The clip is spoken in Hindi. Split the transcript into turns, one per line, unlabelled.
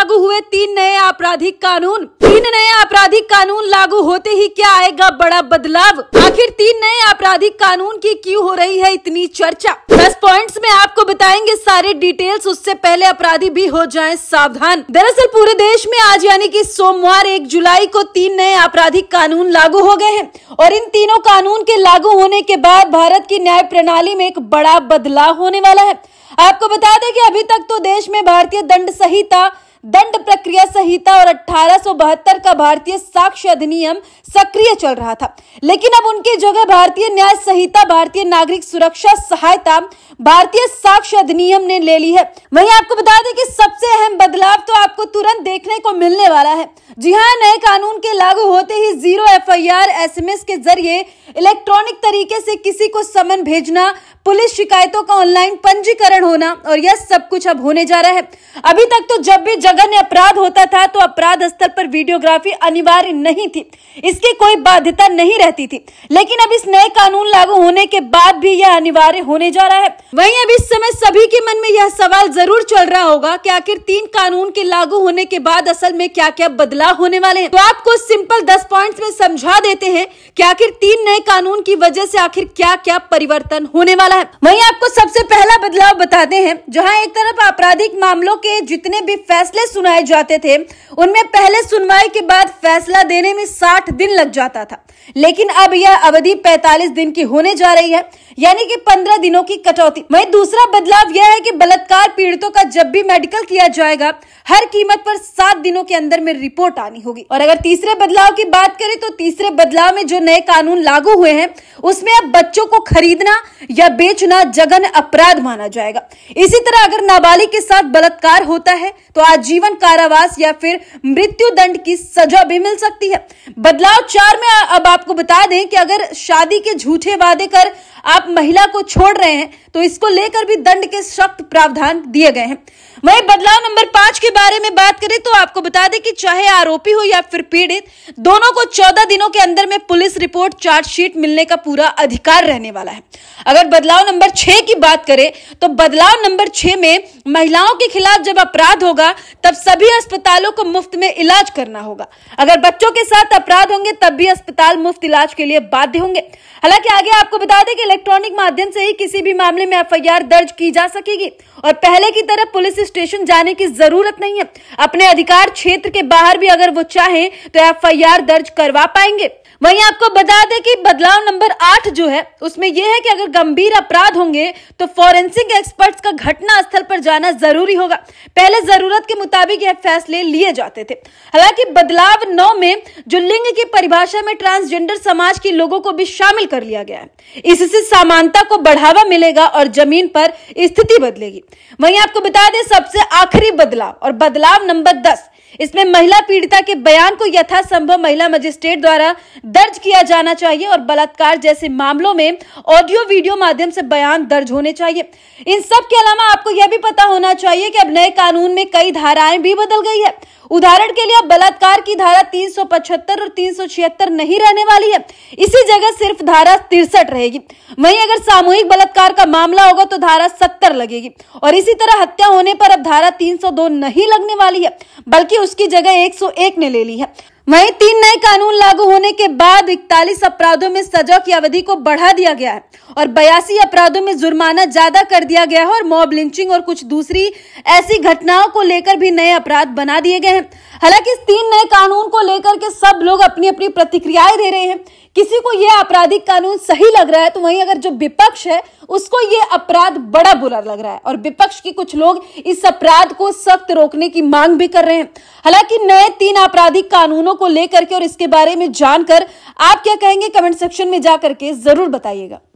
लागू हुए तीन नए आपराधिक कानून तीन नए आपराधिक कानून लागू होते ही क्या आएगा बड़ा बदलाव आखिर तीन नए आपराधिक कानून की क्यों हो रही है इतनी चर्चा दस पॉइंट्स में आपको बताएंगे सारे डिटेल्स उससे पहले अपराधी भी हो जाए सावधान दरअसल पूरे देश में आज यानी की सोमवार एक जुलाई को तीन नए आपराधिक कानून लागू हो गए हैं और इन तीनों कानून के लागू होने के बाद भारत की न्याय प्रणाली में एक बड़ा बदलाव होने वाला है आपको बता दें कि अभी तक तो देश में भारतीय दंड संहिता दंड प्रक्रिया संहिता और अठारह का भारतीय साक्ष्य अधिनियम सक्रिय चल रहा था लेकिन अब उनकी जगह भारतीय न्याय संहिता भारतीय नागरिक सुरक्षा सहायता भारतीय साक्ष्य अधिनियम ने ले ली है वहीं आपको बता दें कि सबसे अहम बदलाव तो आपको तुरंत देखने को मिलने वाला है जी हाँ नए कानून के लागू होते ही zero F I R S M S के जरिए इलेक्ट्रॉनिक तरीके से किसी को समन भेजना पुलिस शिकायतों का ऑनलाइन पंजीकरण होना और यह सब कुछ अब होने जा रहा है अभी तक तो जब भी जब जगह अपराध होता था तो अपराध स्थल पर वीडियोग्राफी अनिवार्य नहीं थी इसकी कोई बाध्यता नहीं रहती थी लेकिन अब इस नए कानून लागू होने के बाद भी यह अनिवार्य होने जा रहा है वहीं अब इस समय सभी के मन में यह सवाल जरूर चल रहा होगा कि आखिर तीन कानून के लागू होने के बाद असल में क्या क्या बदलाव होने वाले हैं तो आपको सिंपल दस पॉइंट में समझा देते हैं की आखिर तीन नए कानून की वजह ऐसी आखिर क्या क्या परिवर्तन होने वाला है वही आपको सबसे पहला बदलाव बताते हैं जहाँ एक तरफ आपराधिक मामलों के जितने भी फैसले पहले सुनाए जाते थे उनमें पहले सुनवाई के बाद फैसला देने में 60 दिन लग जाता था लेकिन अब यह अवधि 45 दिन की होने जा रही है यानी कि 15 दिनों की कटौती वही दूसरा बदलाव यह है कि बलात्कार पीड़ितों का जब भी मेडिकल किया जाएगा हर कीमत पर सात दिनों के अंदर में रिपोर्ट आनी होगी और अगर तीसरे बदलाव की बात करें तो तीसरे बदलाव में जो नए कानून लागू हुए हैं उसमें अब बच्चों को खरीदना या बेचना जगन अपराध माना जाएगा इसी तरह अगर नाबालिग के साथ बलात्कार होता है तो आज आजीवन कारावास या फिर मृत्यु दंड की सजा भी मिल सकती है बदलाव चार में अब आपको बता दें कि अगर शादी के झूठे वादे कर आप महिला को छोड़ रहे हैं तो इसको लेकर भी दंड के सख्त प्रावधान दिए गए हैं वही बदलाव नंबर पांच के बारे में बात करें तो आपको बता दें कि चाहे आरोपी हो या फिर पीड़ित दोनों को चौदह दिनों के अंदर में पुलिस रिपोर्ट चार्जशीट मिलने का पूरा अधिकार रहने वाला है अगर बदलाव नंबर छह की बात करें तो बदलाव नंबर छह में महिलाओं के खिलाफ जब अपराध होगा तब सभी अस्पतालों को मुफ्त में इलाज करना होगा अगर बच्चों के साथ अपराध होंगे तब भी अस्पताल मुफ्त इलाज के लिए बाध्य होंगे हालांकि आगे आपको बता दें कि इलेक्ट्रॉनिक माध्यम से ही किसी भी मामले में एफआईआर दर्ज की जा सकेगी और पहले की तरह पुलिस स्टेशन जाने की जरूरत नहीं है अपने अधिकार क्षेत्र के बाहर भी अगर वो चाहें तो एफआईआर दर्ज करवा पाएंगे वहीं आपको बता दें कि बदलाव नंबर आठ जो है उसमें यह है कि अगर गंभीर अपराध होंगे तो फॉरेंसिक एक्सपर्ट्स का घटना स्थल पर जाना जरूरी होगा पहले जरूरत के मुताबिक यह फैसले लिए जाते थे हालांकि बदलाव नौ में जो लिंग की परिभाषा में ट्रांसजेंडर समाज के लोगों को भी शामिल कर लिया गया है इससे समानता को बढ़ावा मिलेगा और जमीन पर स्थिति बदलेगी वहीं आपको बता दें सबसे आखिरी बदलाव और बदलाव नंबर दस इसमें महिला पीड़िता के बयान को यथासंभव महिला मजिस्ट्रेट द्वारा दर्ज किया जाना चाहिए और बलात्कार जैसे मामलों में ऑडियो वीडियो माध्यम से बयान दर्ज होने चाहिए इन सब के अलावा आपको यह भी पता होना चाहिए कि अब नए कानून में कई धाराएं भी बदल गई है उदाहरण के लिए अब बलात्कार की धारा 375 और 376 नहीं रहने वाली है इसी जगह सिर्फ धारा तिरसठ रहेगी वहीं अगर सामूहिक बलात्कार का मामला होगा तो धारा सत्तर लगेगी और इसी तरह हत्या होने पर अब धारा तीन नहीं लगने वाली है बल्कि उसकी जगह एक ने ले ली है वहीं तीन नए कानून लागू होने के बाद इकतालीस अपराधों में सजा की अवधि को बढ़ा दिया गया है और बयासी अपराधों में जुर्माना ज्यादा कर दिया गया है और मॉब लिंचिंग और कुछ दूसरी ऐसी घटनाओं को लेकर भी नए अपराध बना दिए गए हैं हालांकि इस तीन नए कानून को लेकर के सब लोग अपनी अपनी प्रतिक्रियाएं दे रहे हैं किसी को यह आपराधिक कानून सही लग रहा है तो वहीं अगर जो विपक्ष है उसको ये अपराध बड़ा बुरा लग रहा है और विपक्ष की कुछ लोग इस अपराध को सख्त रोकने की मांग भी कर रहे हैं हालांकि नए तीन आपराधिक कानूनों को लेकर के और इसके बारे में जानकर आप क्या कहेंगे कमेंट सेक्शन में जाकर के जरूर बताइएगा